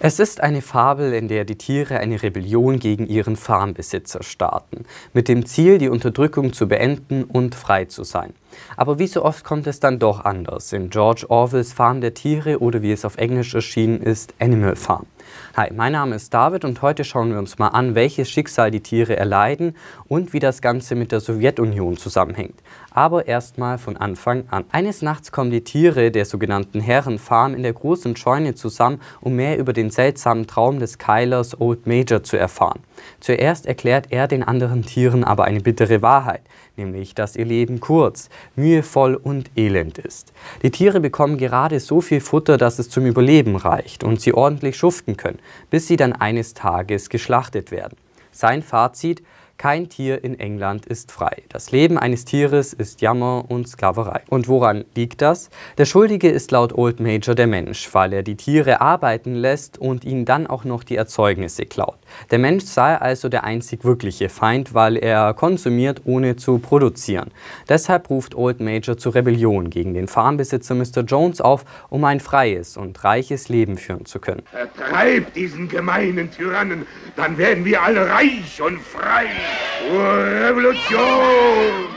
Es ist eine Fabel, in der die Tiere eine Rebellion gegen ihren Farmbesitzer starten, mit dem Ziel, die Unterdrückung zu beenden und frei zu sein. Aber wie so oft kommt es dann doch anders in George Orwells Farm der Tiere oder wie es auf Englisch erschienen ist, Animal Farm. Hi, mein Name ist David und heute schauen wir uns mal an, welches Schicksal die Tiere erleiden und wie das Ganze mit der Sowjetunion zusammenhängt aber erstmal von Anfang an. Eines Nachts kommen die Tiere der sogenannten Herrenfarm in der großen Scheune zusammen, um mehr über den seltsamen Traum des Keilers Old Major zu erfahren. Zuerst erklärt er den anderen Tieren aber eine bittere Wahrheit, nämlich, dass ihr Leben kurz, mühevoll und elend ist. Die Tiere bekommen gerade so viel Futter, dass es zum Überleben reicht und sie ordentlich schuften können, bis sie dann eines Tages geschlachtet werden. Sein Fazit, kein Tier in England ist frei. Das Leben eines Tieres ist Jammer und Sklaverei. Und woran liegt das? Der Schuldige ist laut Old Major der Mensch, weil er die Tiere arbeiten lässt und ihnen dann auch noch die Erzeugnisse klaut. Der Mensch sei also der einzig wirkliche Feind, weil er konsumiert, ohne zu produzieren. Deshalb ruft Old Major zur Rebellion gegen den Farmbesitzer Mr. Jones auf, um ein freies und reiches Leben führen zu können. Vertreib diesen gemeinen Tyrannen, dann werden wir alle reich und frei. Revolution!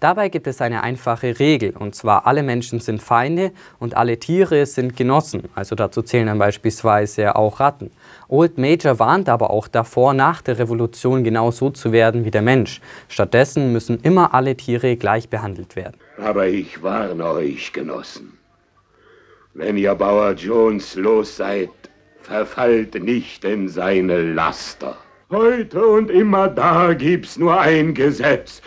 Dabei gibt es eine einfache Regel, und zwar alle Menschen sind Feinde und alle Tiere sind Genossen. Also dazu zählen dann beispielsweise auch Ratten. Old Major warnt aber auch davor, nach der Revolution genau so zu werden wie der Mensch. Stattdessen müssen immer alle Tiere gleich behandelt werden. Aber ich warne euch, Genossen. Wenn ihr Bauer Jones los seid, verfallt nicht in seine Laster. Heute und immer da gibt's nur ein Gesetz.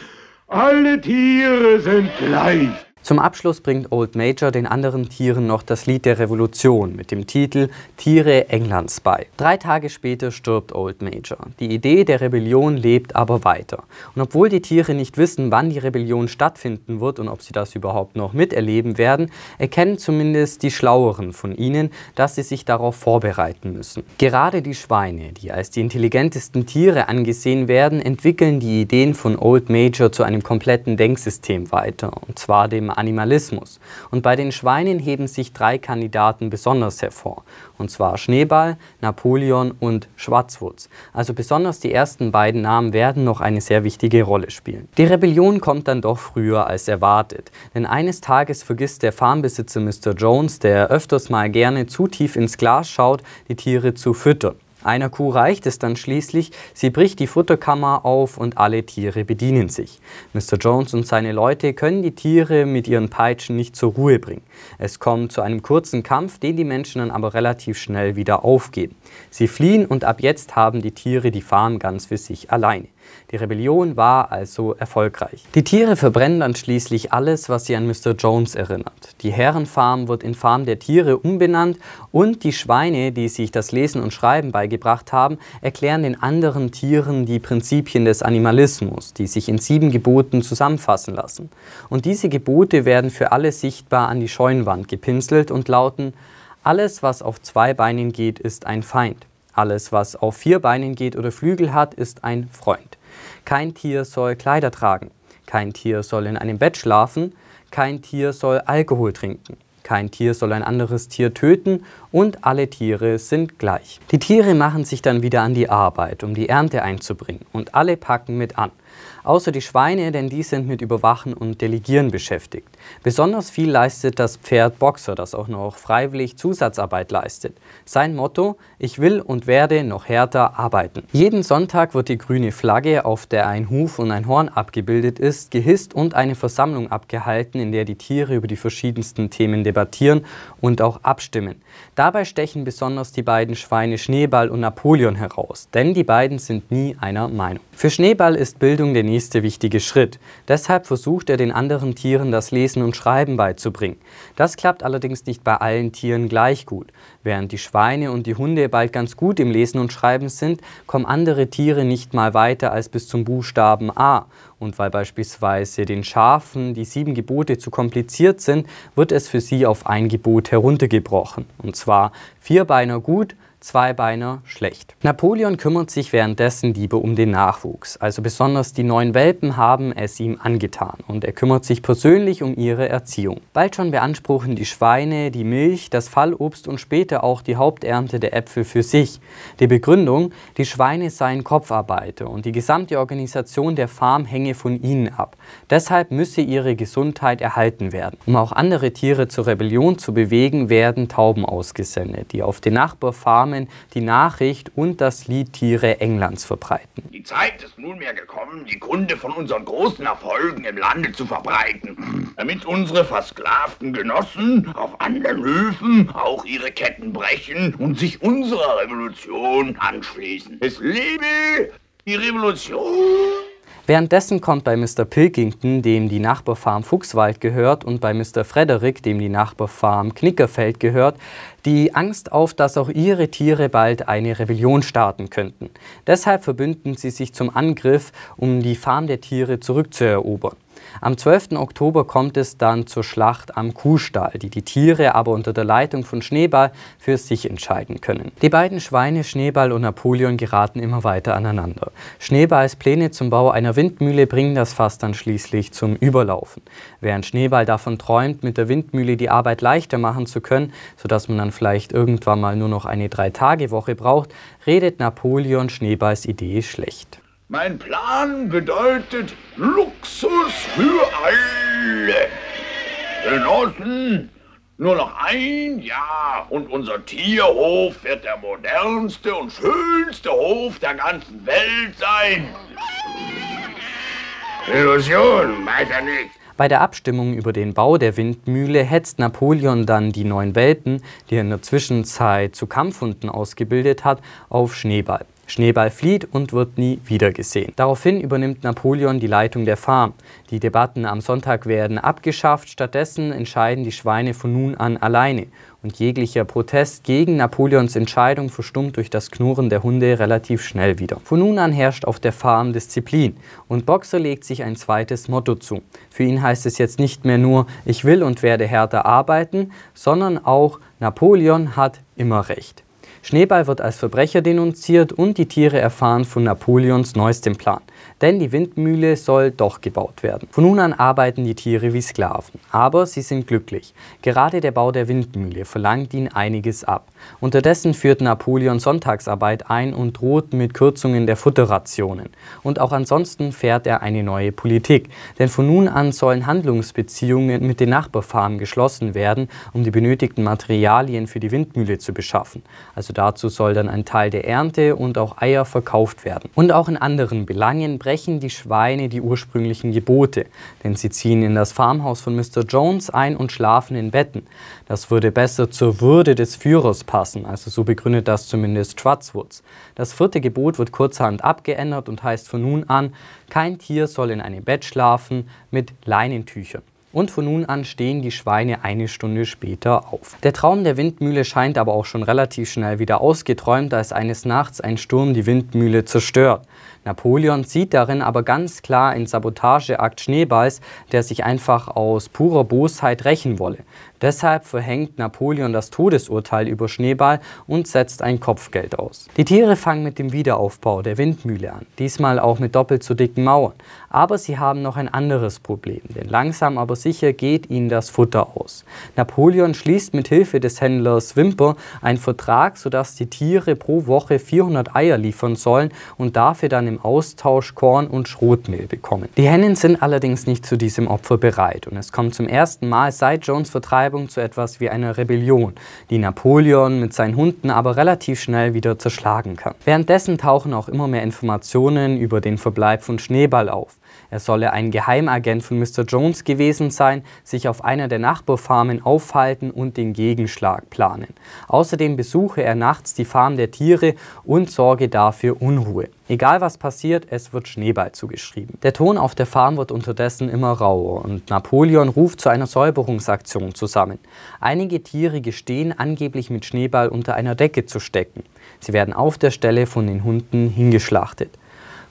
Alle Tiere sind gleich. Zum Abschluss bringt Old Major den anderen Tieren noch das Lied der Revolution mit dem Titel Tiere Englands bei. Drei Tage später stirbt Old Major. Die Idee der Rebellion lebt aber weiter. Und obwohl die Tiere nicht wissen, wann die Rebellion stattfinden wird und ob sie das überhaupt noch miterleben werden, erkennen zumindest die Schlaueren von ihnen, dass sie sich darauf vorbereiten müssen. Gerade die Schweine, die als die intelligentesten Tiere angesehen werden, entwickeln die Ideen von Old Major zu einem kompletten Denksystem weiter, und zwar dem Animalismus. Und bei den Schweinen heben sich drei Kandidaten besonders hervor. Und zwar Schneeball, Napoleon und Schwarzwurz. Also besonders die ersten beiden Namen werden noch eine sehr wichtige Rolle spielen. Die Rebellion kommt dann doch früher als erwartet. Denn eines Tages vergisst der Farmbesitzer Mr. Jones, der öfters mal gerne zu tief ins Glas schaut, die Tiere zu füttern. Einer Kuh reicht es dann schließlich, sie bricht die Futterkammer auf und alle Tiere bedienen sich. Mr. Jones und seine Leute können die Tiere mit ihren Peitschen nicht zur Ruhe bringen. Es kommt zu einem kurzen Kampf, den die Menschen dann aber relativ schnell wieder aufgeben. Sie fliehen und ab jetzt haben die Tiere die Farm ganz für sich alleine. Die Rebellion war also erfolgreich. Die Tiere verbrennen dann schließlich alles, was sie an Mr. Jones erinnert. Die Herrenfarm wird in Farm der Tiere umbenannt und die Schweine, die sich das Lesen und Schreiben beigebracht haben, erklären den anderen Tieren die Prinzipien des Animalismus, die sich in sieben Geboten zusammenfassen lassen. Und diese Gebote werden für alle sichtbar an die Scheunwand gepinselt und lauten, alles, was auf zwei Beinen geht, ist ein Feind. Alles, was auf vier Beinen geht oder Flügel hat, ist ein Freund. Kein Tier soll Kleider tragen. Kein Tier soll in einem Bett schlafen. Kein Tier soll Alkohol trinken. Kein Tier soll ein anderes Tier töten und alle Tiere sind gleich. Die Tiere machen sich dann wieder an die Arbeit, um die Ernte einzubringen und alle packen mit an außer die Schweine, denn die sind mit Überwachen und Delegieren beschäftigt. Besonders viel leistet das Pferd Boxer, das auch noch freiwillig Zusatzarbeit leistet. Sein Motto, ich will und werde noch härter arbeiten. Jeden Sonntag wird die grüne Flagge, auf der ein Huf und ein Horn abgebildet ist, gehisst und eine Versammlung abgehalten, in der die Tiere über die verschiedensten Themen debattieren und auch abstimmen. Dabei stechen besonders die beiden Schweine Schneeball und Napoleon heraus, denn die beiden sind nie einer Meinung. Für Schneeball ist Bildung der nächste nächste wichtige Schritt. Deshalb versucht er den anderen Tieren das Lesen und Schreiben beizubringen. Das klappt allerdings nicht bei allen Tieren gleich gut. Während die Schweine und die Hunde bald ganz gut im Lesen und Schreiben sind, kommen andere Tiere nicht mal weiter als bis zum Buchstaben A. Und weil beispielsweise den Schafen die sieben Gebote zu kompliziert sind, wird es für sie auf ein Gebot heruntergebrochen. Und zwar Vierbeiner gut, Zweibeiner schlecht. Napoleon kümmert sich währenddessen lieber um den Nachwuchs, also besonders die neuen Welpen haben es ihm angetan und er kümmert sich persönlich um ihre Erziehung. Bald schon beanspruchen die Schweine die Milch, das Fallobst und später auch die Haupternte der Äpfel für sich. Die Begründung, die Schweine seien Kopfarbeiter und die gesamte Organisation der Farm hänge von ihnen ab. Deshalb müsse ihre Gesundheit erhalten werden. Um auch andere Tiere zur Rebellion zu bewegen, werden Tauben ausgesendet, die auf den Nachbarfarmen Namen die Nachricht und das Lied Tiere Englands verbreiten. Die Zeit ist nunmehr gekommen, die Kunde von unseren großen Erfolgen im Lande zu verbreiten, damit unsere versklavten Genossen auf anderen Höfen auch ihre Ketten brechen und sich unserer Revolution anschließen. Es lebe die Revolution! Währenddessen kommt bei Mr. Pilkington, dem die Nachbarfarm Fuchswald gehört, und bei Mr. Frederick, dem die Nachbarfarm Knickerfeld gehört, die Angst auf, dass auch ihre Tiere bald eine Rebellion starten könnten. Deshalb verbünden sie sich zum Angriff, um die Farm der Tiere zurückzuerobern. Am 12. Oktober kommt es dann zur Schlacht am Kuhstall, die die Tiere aber unter der Leitung von Schneeball für sich entscheiden können. Die beiden Schweine Schneeball und Napoleon geraten immer weiter aneinander. Schneeballs Pläne zum Bau einer Windmühle bringen das Fass dann schließlich zum Überlaufen. Während Schneeball davon träumt, mit der Windmühle die Arbeit leichter machen zu können, sodass man dann vielleicht irgendwann mal nur noch eine Drei-Tage-Woche braucht, redet Napoleon Schneeballs Idee schlecht. Mein Plan bedeutet Luxus für alle. Genossen, nur noch ein Jahr und unser Tierhof wird der modernste und schönste Hof der ganzen Welt sein. Illusion, weiter nicht. Bei der Abstimmung über den Bau der Windmühle hetzt Napoleon dann die neuen Welpen, die er in der Zwischenzeit zu Kampfhunden ausgebildet hat, auf Schneeball. Schneeball flieht und wird nie wieder gesehen. Daraufhin übernimmt Napoleon die Leitung der Farm. Die Debatten am Sonntag werden abgeschafft, stattdessen entscheiden die Schweine von nun an alleine. Und jeglicher Protest gegen Napoleons Entscheidung verstummt durch das Knurren der Hunde relativ schnell wieder. Von nun an herrscht auf der Farm Disziplin und Boxer legt sich ein zweites Motto zu. Für ihn heißt es jetzt nicht mehr nur, ich will und werde härter arbeiten, sondern auch Napoleon hat immer recht. Schneeball wird als Verbrecher denunziert und die Tiere erfahren von Napoleons neuestem Plan denn die Windmühle soll doch gebaut werden. Von nun an arbeiten die Tiere wie Sklaven, aber sie sind glücklich. Gerade der Bau der Windmühle verlangt ihnen einiges ab. Unterdessen führt Napoleon Sonntagsarbeit ein und droht mit Kürzungen der Futterrationen. Und auch ansonsten fährt er eine neue Politik, denn von nun an sollen Handlungsbeziehungen mit den Nachbarfarmen geschlossen werden, um die benötigten Materialien für die Windmühle zu beschaffen. Also dazu soll dann ein Teil der Ernte und auch Eier verkauft werden. Und auch in anderen Belangen brechen brechen die Schweine die ursprünglichen Gebote, denn sie ziehen in das Farmhaus von Mr. Jones ein und schlafen in Betten. Das würde besser zur Würde des Führers passen, also so begründet das zumindest Schwarzwurz. Das vierte Gebot wird kurzerhand abgeändert und heißt von nun an, kein Tier soll in einem Bett schlafen mit Leinentüchern und von nun an stehen die Schweine eine Stunde später auf. Der Traum der Windmühle scheint aber auch schon relativ schnell wieder ausgeträumt, als eines Nachts ein Sturm die Windmühle zerstört. Napoleon sieht darin aber ganz klar einen Sabotageakt Schneeballs, der sich einfach aus purer Bosheit rächen wolle. Deshalb verhängt Napoleon das Todesurteil über Schneeball und setzt ein Kopfgeld aus. Die Tiere fangen mit dem Wiederaufbau der Windmühle an, diesmal auch mit doppelt so dicken Mauern. Aber sie haben noch ein anderes Problem, denn langsam aber sicher geht ihnen das Futter aus. Napoleon schließt mit Hilfe des Händlers Wimper einen Vertrag, sodass die Tiere pro Woche 400 Eier liefern sollen und dafür dann im im Austausch Korn und Schrotmehl bekommen. Die Hennen sind allerdings nicht zu diesem Opfer bereit und es kommt zum ersten Mal seit Jones Vertreibung zu etwas wie einer Rebellion, die Napoleon mit seinen Hunden aber relativ schnell wieder zerschlagen kann. Währenddessen tauchen auch immer mehr Informationen über den Verbleib von Schneeball auf. Er solle ein Geheimagent von Mr. Jones gewesen sein, sich auf einer der Nachbarfarmen aufhalten und den Gegenschlag planen. Außerdem besuche er nachts die Farm der Tiere und sorge dafür Unruhe. Egal was passiert, es wird Schneeball zugeschrieben. Der Ton auf der Farm wird unterdessen immer rauer und Napoleon ruft zu einer Säuberungsaktion zusammen. Einige Tiere gestehen, angeblich mit Schneeball unter einer Decke zu stecken. Sie werden auf der Stelle von den Hunden hingeschlachtet.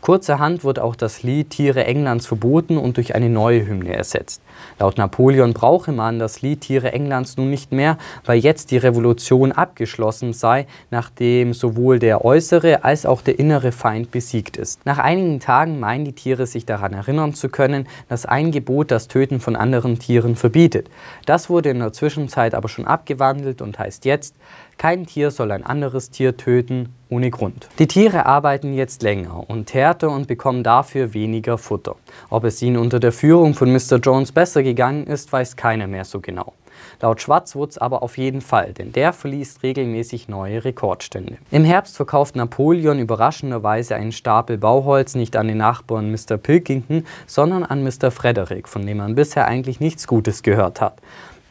Kurzerhand wird auch das Lied Tiere Englands verboten und durch eine neue Hymne ersetzt. Laut Napoleon brauche man das Lied Tiere Englands nun nicht mehr, weil jetzt die Revolution abgeschlossen sei, nachdem sowohl der äußere als auch der innere Feind besiegt ist. Nach einigen Tagen meinen die Tiere sich daran erinnern zu können, dass ein Gebot das Töten von anderen Tieren verbietet. Das wurde in der Zwischenzeit aber schon abgewandelt und heißt jetzt, kein Tier soll ein anderes Tier töten, ohne Grund. Die Tiere arbeiten jetzt länger und härter und bekommen dafür weniger Futter. Ob es ihnen unter der Führung von Mr. Jones besser gegangen ist, weiß keiner mehr so genau. Laut Schwarzwutz aber auf jeden Fall, denn der verliest regelmäßig neue Rekordstände. Im Herbst verkauft Napoleon überraschenderweise einen Stapel Bauholz nicht an den Nachbarn Mr. Pilkington, sondern an Mr. Frederick, von dem man bisher eigentlich nichts Gutes gehört hat.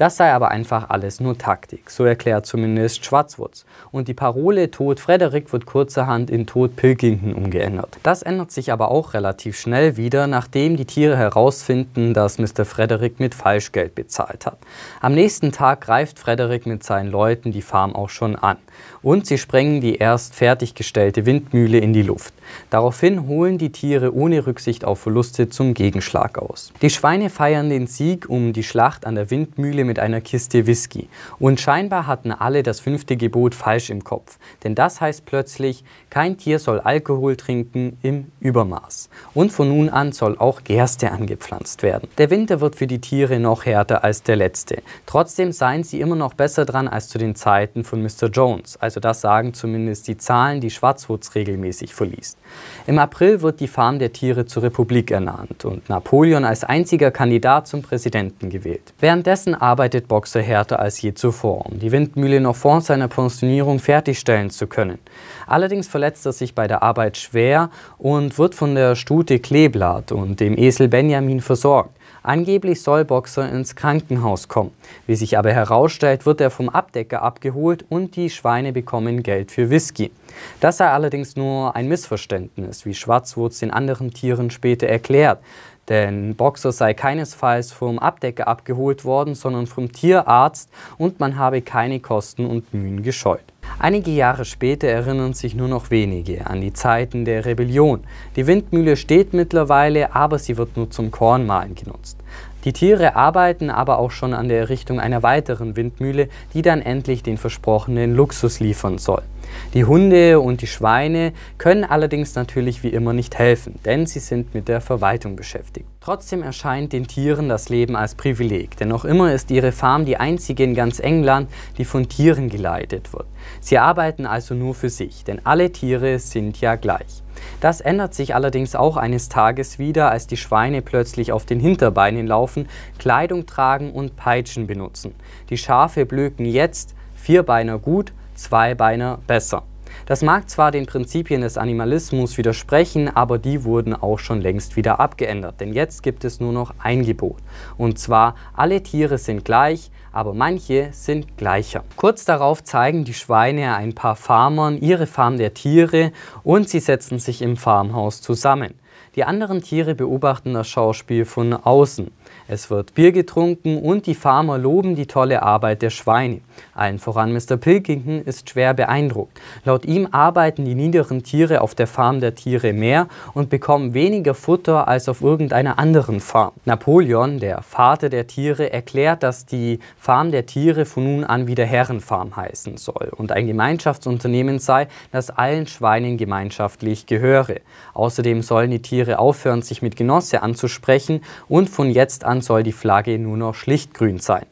Das sei aber einfach alles nur Taktik, so erklärt zumindest Schwarzwurz. Und die Parole Tod Frederik wird kurzerhand in Tod Pilkington umgeändert. Das ändert sich aber auch relativ schnell wieder, nachdem die Tiere herausfinden, dass Mr. Frederick mit Falschgeld bezahlt hat. Am nächsten Tag greift Frederik mit seinen Leuten die Farm auch schon an. Und sie sprengen die erst fertiggestellte Windmühle in die Luft. Daraufhin holen die Tiere ohne Rücksicht auf Verluste zum Gegenschlag aus. Die Schweine feiern den Sieg um die Schlacht an der Windmühle mit mit einer Kiste Whisky. Und scheinbar hatten alle das fünfte Gebot falsch im Kopf. Denn das heißt plötzlich, kein Tier soll Alkohol trinken im Übermaß. Und von nun an soll auch Gerste angepflanzt werden. Der Winter wird für die Tiere noch härter als der letzte. Trotzdem seien sie immer noch besser dran als zu den Zeiten von Mr. Jones. Also das sagen zumindest die Zahlen, die Schwarzwurz regelmäßig verliest. Im April wird die Farm der Tiere zur Republik ernannt und Napoleon als einziger Kandidat zum Präsidenten gewählt. Währenddessen arbeiten arbeitet Boxer härter als je zuvor, um die Windmühle noch vor seiner Pensionierung fertigstellen zu können. Allerdings verletzt er sich bei der Arbeit schwer und wird von der Stute Kleeblatt und dem Esel Benjamin versorgt. Angeblich soll Boxer ins Krankenhaus kommen. Wie sich aber herausstellt, wird er vom Abdecker abgeholt und die Schweine bekommen Geld für Whisky. Das sei allerdings nur ein Missverständnis, wie Schwarzwurz den anderen Tieren später erklärt. Denn Boxer sei keinesfalls vom Abdecker abgeholt worden, sondern vom Tierarzt und man habe keine Kosten und Mühen gescheut. Einige Jahre später erinnern sich nur noch wenige an die Zeiten der Rebellion. Die Windmühle steht mittlerweile, aber sie wird nur zum Kornmahlen genutzt. Die Tiere arbeiten aber auch schon an der Errichtung einer weiteren Windmühle, die dann endlich den versprochenen Luxus liefern soll. Die Hunde und die Schweine können allerdings natürlich wie immer nicht helfen, denn sie sind mit der Verwaltung beschäftigt. Trotzdem erscheint den Tieren das Leben als Privileg, denn noch immer ist ihre Farm die einzige in ganz England, die von Tieren geleitet wird. Sie arbeiten also nur für sich, denn alle Tiere sind ja gleich. Das ändert sich allerdings auch eines Tages wieder, als die Schweine plötzlich auf den Hinterbeinen laufen, Kleidung tragen und Peitschen benutzen. Die Schafe blöken jetzt Vierbeiner gut, zwei Beine besser. Das mag zwar den Prinzipien des Animalismus widersprechen, aber die wurden auch schon längst wieder abgeändert, denn jetzt gibt es nur noch ein Gebot. Und zwar, alle Tiere sind gleich, aber manche sind gleicher. Kurz darauf zeigen die Schweine ein paar Farmern ihre Farm der Tiere und sie setzen sich im Farmhaus zusammen. Die anderen Tiere beobachten das Schauspiel von außen. Es wird Bier getrunken und die Farmer loben die tolle Arbeit der Schweine. Allen voran Mr. Pilkington ist schwer beeindruckt. Laut ihm arbeiten die niederen Tiere auf der Farm der Tiere mehr und bekommen weniger Futter als auf irgendeiner anderen Farm. Napoleon, der Vater der Tiere, erklärt, dass die Farm der Tiere von nun an wieder Herrenfarm heißen soll und ein Gemeinschaftsunternehmen sei, das allen Schweinen gemeinschaftlich gehöre. Außerdem sollen die Tiere aufhören, sich mit Genosse anzusprechen und von jetzt an soll die Flagge nur noch schlicht grün sein.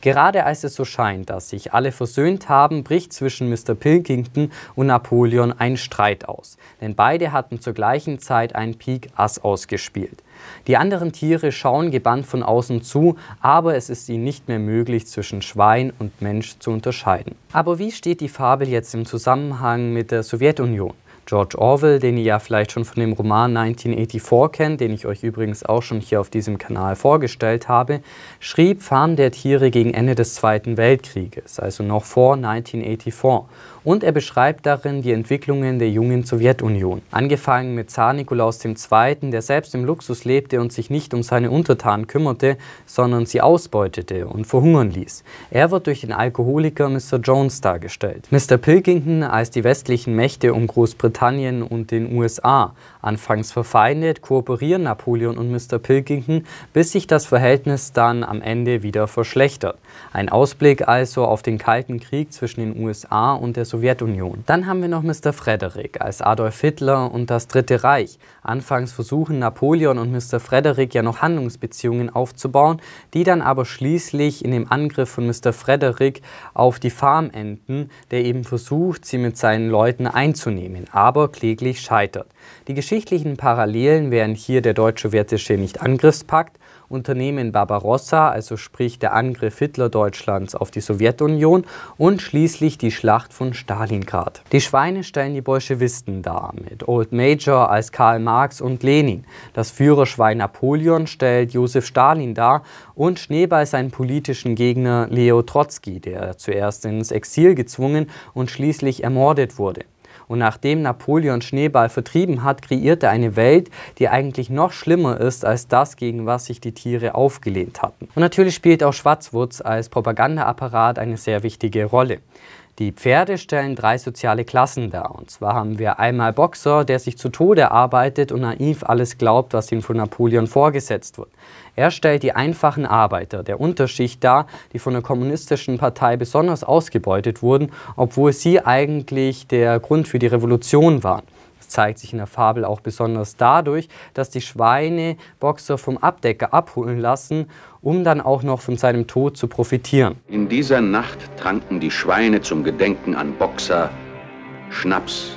Gerade als es so scheint, dass sich alle versöhnt haben, bricht zwischen Mr. Pilkington und Napoleon ein Streit aus, denn beide hatten zur gleichen Zeit ein Pik Ass ausgespielt. Die anderen Tiere schauen gebannt von außen zu, aber es ist ihnen nicht mehr möglich, zwischen Schwein und Mensch zu unterscheiden. Aber wie steht die Fabel jetzt im Zusammenhang mit der Sowjetunion? George Orwell, den ihr ja vielleicht schon von dem Roman 1984 kennt, den ich euch übrigens auch schon hier auf diesem Kanal vorgestellt habe, schrieb Farm der Tiere gegen Ende des Zweiten Weltkrieges, also noch vor 1984. Und er beschreibt darin die Entwicklungen der jungen Sowjetunion. Angefangen mit Zar Nikolaus II., der selbst im Luxus lebte und sich nicht um seine Untertanen kümmerte, sondern sie ausbeutete und verhungern ließ. Er wird durch den Alkoholiker Mr. Jones dargestellt. Mr. Pilkington als die westlichen Mächte um Großbritannien Großbritannien und den USA. Anfangs verfeindet kooperieren Napoleon und Mr. Pilkington, bis sich das Verhältnis dann am Ende wieder verschlechtert. Ein Ausblick also auf den Kalten Krieg zwischen den USA und der Sowjetunion. Dann haben wir noch Mr. Frederick als Adolf Hitler und das Dritte Reich. Anfangs versuchen Napoleon und Mr. Frederick ja noch Handlungsbeziehungen aufzubauen, die dann aber schließlich in dem Angriff von Mr. Frederick auf die Farm enden, der eben versucht, sie mit seinen Leuten einzunehmen. Aber aber kläglich scheitert. Die geschichtlichen Parallelen wären hier der deutsche nicht angriffspakt Unternehmen Barbarossa, also sprich der Angriff Hitler-Deutschlands auf die Sowjetunion und schließlich die Schlacht von Stalingrad. Die Schweine stellen die Bolschewisten dar, mit Old Major als Karl Marx und Lenin. Das Führerschwein Napoleon stellt Josef Stalin dar und Schneeball seinen politischen Gegner Leo Trotsky, der zuerst ins Exil gezwungen und schließlich ermordet wurde. Und nachdem Napoleon Schneeball vertrieben hat, kreiert er eine Welt, die eigentlich noch schlimmer ist als das, gegen was sich die Tiere aufgelehnt hatten. Und natürlich spielt auch Schwarzwurz als Propagandaapparat eine sehr wichtige Rolle. Die Pferde stellen drei soziale Klassen dar. Und zwar haben wir einmal Boxer, der sich zu Tode arbeitet und naiv alles glaubt, was ihm von Napoleon vorgesetzt wird. Er stellt die einfachen Arbeiter der Unterschicht dar, die von der kommunistischen Partei besonders ausgebeutet wurden, obwohl sie eigentlich der Grund für die Revolution waren Das zeigt sich in der Fabel auch besonders dadurch, dass die Schweine Boxer vom Abdecker abholen lassen um dann auch noch von seinem Tod zu profitieren. In dieser Nacht tranken die Schweine zum Gedenken an Boxer Schnaps,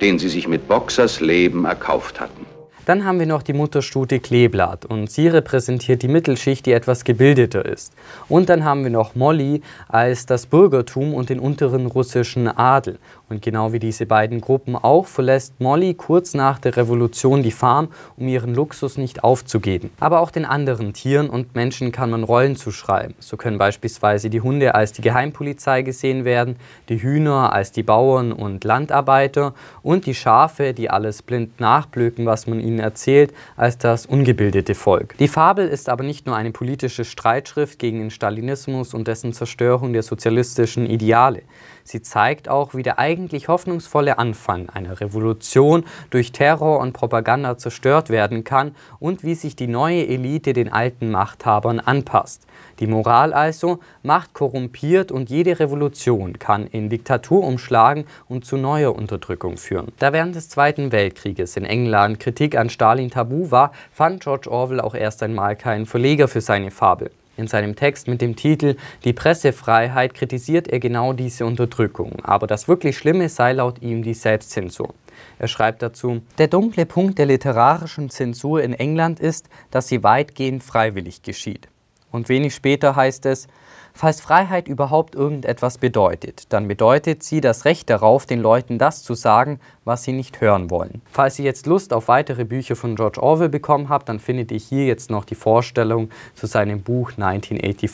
den sie sich mit Boxers Leben erkauft hatten. Dann haben wir noch die Mutterstute Kleeblatt und sie repräsentiert die Mittelschicht, die etwas gebildeter ist. Und dann haben wir noch Molly als das Bürgertum und den unteren russischen Adel. Und genau wie diese beiden Gruppen auch verlässt Molly kurz nach der Revolution die Farm, um ihren Luxus nicht aufzugeben. Aber auch den anderen Tieren und Menschen kann man Rollen zuschreiben. So können beispielsweise die Hunde als die Geheimpolizei gesehen werden, die Hühner als die Bauern und Landarbeiter und die Schafe, die alles blind nachblöken, was man ihnen ihnen erzählt als das ungebildete Volk. Die Fabel ist aber nicht nur eine politische Streitschrift gegen den Stalinismus und dessen Zerstörung der sozialistischen Ideale. Sie zeigt auch, wie der eigentlich hoffnungsvolle Anfang einer Revolution durch Terror und Propaganda zerstört werden kann und wie sich die neue Elite den alten Machthabern anpasst. Die Moral also, Macht korrumpiert und jede Revolution kann in Diktatur umschlagen und zu neuer Unterdrückung führen. Da während des Zweiten Weltkrieges in England Kritik an Stalin tabu war, fand George Orwell auch erst einmal keinen Verleger für seine Fabel. In seinem Text mit dem Titel Die Pressefreiheit kritisiert er genau diese Unterdrückung, aber das wirklich Schlimme sei laut ihm die Selbstzensur. Er schreibt dazu, der dunkle Punkt der literarischen Zensur in England ist, dass sie weitgehend freiwillig geschieht. Und wenig später heißt es, falls Freiheit überhaupt irgendetwas bedeutet, dann bedeutet sie das Recht darauf, den Leuten das zu sagen, was sie nicht hören wollen. Falls ihr jetzt Lust auf weitere Bücher von George Orwell bekommen habt, dann findet ihr hier jetzt noch die Vorstellung zu seinem Buch 1984.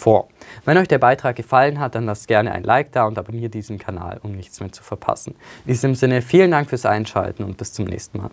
Wenn euch der Beitrag gefallen hat, dann lasst gerne ein Like da und abonniert diesen Kanal, um nichts mehr zu verpassen. In diesem Sinne vielen Dank fürs Einschalten und bis zum nächsten Mal.